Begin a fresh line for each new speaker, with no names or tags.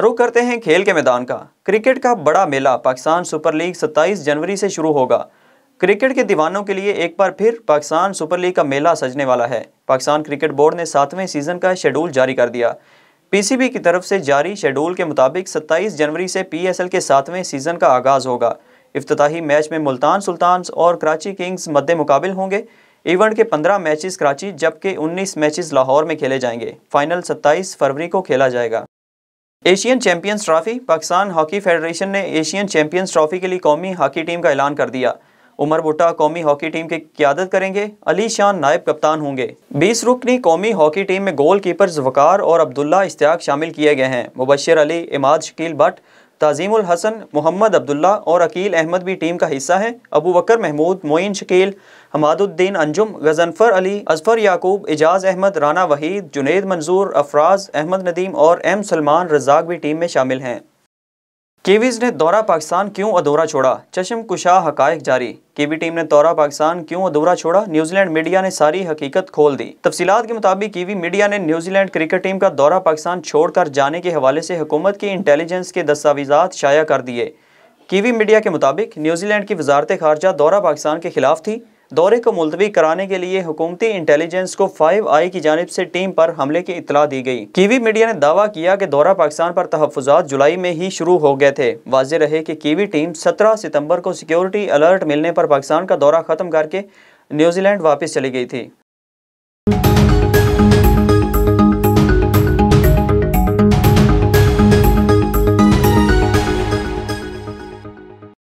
रुक करते हैं खेल के मैदान का क्रिकेट का बड़ा मेला पाकिस्तान सुपर लीग 27 जनवरी से शुरू होगा क्रिकेट के दीवानों के लिए एक बार फिर पाकिस्तान सुपर लीग का मेला सजने वाला है पाकिस्तान क्रिकेट बोर्ड ने सातवें सीजन का शेड्यूल जारी कर दिया पीसीबी की तरफ से जारी शेड्यूल के मुताबिक 27 जनवरी से पीएसएल के सातवें सीजन का आगाज होगा इफ्ताही मैच में मुल्तान सुल्तान और कराची किंग्स मद्दे मुकाबिल होंगे इवेंट के पंद्रह मैचेस कराची जबकि उन्नीस मैचेस लाहौर में खेले जाएंगे फाइनल सत्ताईस फरवरी को खेला जाएगा Asian champions trophy Pakistan hockey federation ने एशियन चैंपियंस ट्रॉफी के लिए कौमी हॉकी टीम का ऐलान कर दिया उमर भुट्टा कौमी हॉकी टीम की क्यादत करेंगे अली शान नायब कप्तान होंगे बीस रुकनी कौमी हॉकी टीम में गोल कीपर जवकार और अब्दुल्ला इश्तियाक शामिल किए गए हैं मुबशर अली इमाद शकील भट्ट तजीम हसन मोहम्मद अब्दुल्ला और अकील अहमद भी टीम का हिस्सा है अबू बकर महमूद मोइन शकील हमादुद्दीन अंजुम गजनफर अली अजफर याकूब एजाज अहमद राना वहीद जुनेद मंजूर अफराज अहमद नदीम और एम सलमान रजाक भी टीम में शामिल हैं कीवीज ने दौरा पाकिस्तान क्यों अधूरा छोड़ा चशम कुशा हक़ जारी केवी टीम ने दौरा पाकिस्तान क्यों अधूरा छोड़ा न्यूजीलैंड मीडिया ने सारी हकीकत खोल दी तफसीत के मुताबिक कीवी मीडिया ने न्यूजीलैंड क्रिकेट टीम का दौरा पाकिस्तान छोड़कर जाने के हवाले से हुकूमत की इंटेलिजेंस के दस्तावेजा शाया कर दिए कीवी मीडिया के मुताबिक न्यूजीलैंड की वजारत खारजा दौरा पाकिस्तान के खिलाफ थी दौरे को मुलतवी कराने के लिए हुकूमती इंटेलिजेंस को फाइव आई की जानब से टीम पर हमले की इतला दी गई कीवी मीडिया ने दावा किया कि दौरा पाकिस्तान पर तहफात जुलाई में ही शुरू हो गए थे वाज रहे कि कीवी टीम सत्रह सितंबर को सिक्योरिटी अलर्ट मिलने पर पाकिस्तान का दौरा खत्म करके न्यूजीलैंड वापस चली गई थी